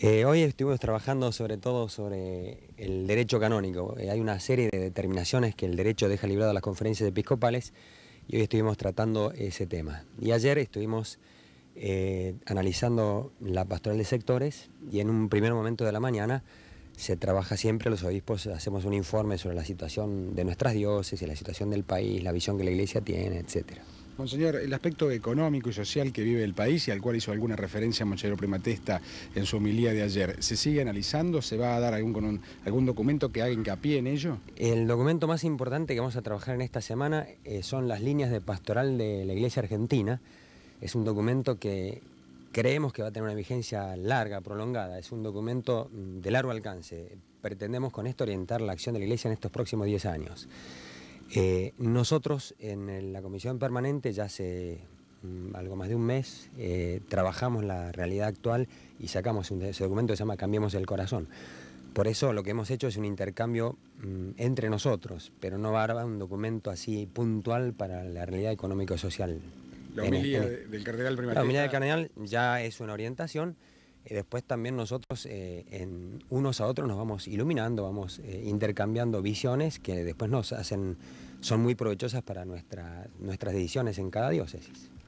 Eh, hoy estuvimos trabajando sobre todo sobre el derecho canónico. Eh, hay una serie de determinaciones que el derecho deja librado a las conferencias episcopales y hoy estuvimos tratando ese tema. Y ayer estuvimos eh, analizando la pastoral de sectores y en un primer momento de la mañana se trabaja siempre, los obispos hacemos un informe sobre la situación de nuestras y la situación del país, la visión que la iglesia tiene, etcétera. Monseñor, el aspecto económico y social que vive el país y al cual hizo alguna referencia Monseñor Primatesta en su homilía de ayer, ¿se sigue analizando? ¿Se va a dar algún, algún documento que haga hincapié en ello? El documento más importante que vamos a trabajar en esta semana eh, son las líneas de pastoral de la Iglesia Argentina. Es un documento que creemos que va a tener una vigencia larga, prolongada. Es un documento mm, de largo alcance. Pretendemos con esto orientar la acción de la Iglesia en estos próximos 10 años. Eh, nosotros en la comisión permanente ya hace mm, algo más de un mes eh, trabajamos la realidad actual y sacamos un, ese documento que se llama Cambiemos el Corazón. Por eso lo que hemos hecho es un intercambio mm, entre nosotros, pero no va un documento así puntual para la realidad económico-social. La humildad del cardenal La del cardenal ya es una orientación y después también nosotros eh, en unos a otros nos vamos iluminando, vamos eh, intercambiando visiones que después nos hacen, son muy provechosas para nuestras decisiones en cada diócesis.